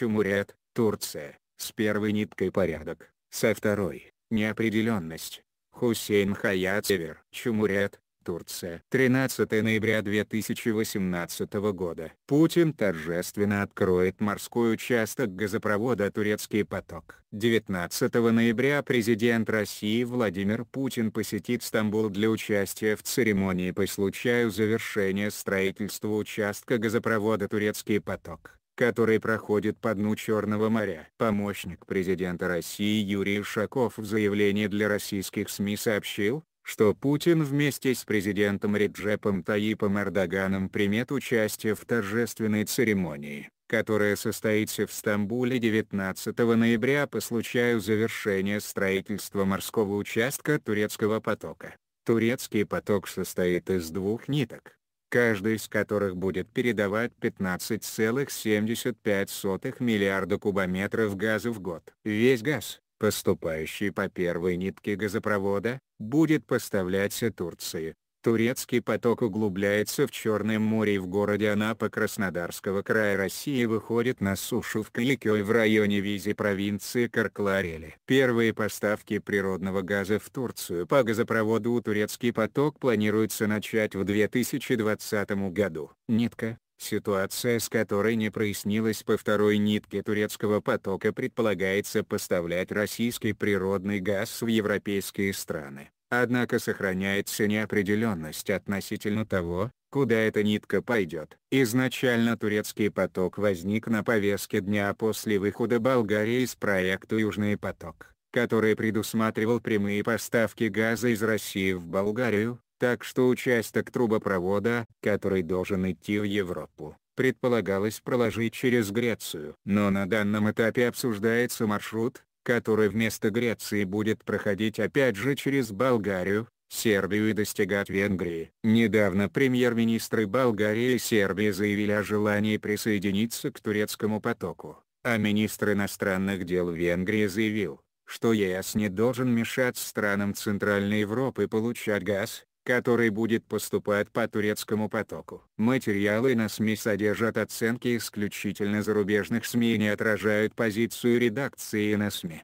Чумурет, Турция, с первой ниткой порядок, со второй – неопределенность. Хусейн Хаятевер, Север, Чумурет, Турция. 13 ноября 2018 года. Путин торжественно откроет морской участок газопровода «Турецкий поток». 19 ноября президент России Владимир Путин посетит Стамбул для участия в церемонии по случаю завершения строительства участка газопровода «Турецкий поток» который проходит по дну Черного моря. Помощник президента России Юрий Ушаков в заявлении для российских СМИ сообщил, что Путин вместе с президентом Реджепом Таипом Эрдоганом примет участие в торжественной церемонии, которая состоится в Стамбуле 19 ноября по случаю завершения строительства морского участка Турецкого потока. Турецкий поток состоит из двух ниток каждый из которых будет передавать 15,75 миллиарда кубометров газа в год. Весь газ, поступающий по первой нитке газопровода, будет поставляться Турции, Турецкий поток углубляется в Черное море и в городе Анапа Краснодарского края России выходит на сушу в Каликёй в районе Визи провинции Каркларели. Первые поставки природного газа в Турцию по газопроводу «Турецкий поток» планируется начать в 2020 году. Нитка, ситуация с которой не прояснилась по второй нитке турецкого потока предполагается поставлять российский природный газ в европейские страны. Однако сохраняется неопределенность относительно того, куда эта нитка пойдет. Изначально турецкий поток возник на повестке дня после выхода Болгарии из проекта «Южный поток», который предусматривал прямые поставки газа из России в Болгарию, так что участок трубопровода, который должен идти в Европу, предполагалось проложить через Грецию. Но на данном этапе обсуждается маршрут, который вместо Греции будет проходить опять же через Болгарию, Сербию и достигать Венгрии. Недавно премьер-министры Болгарии и Сербии заявили о желании присоединиться к турецкому потоку, а министр иностранных дел Венгрии заявил, что ЕС не должен мешать странам Центральной Европы получать газ, который будет поступать по турецкому потоку. Материалы на СМИ содержат оценки исключительно зарубежных СМИ и не отражают позицию редакции на СМИ.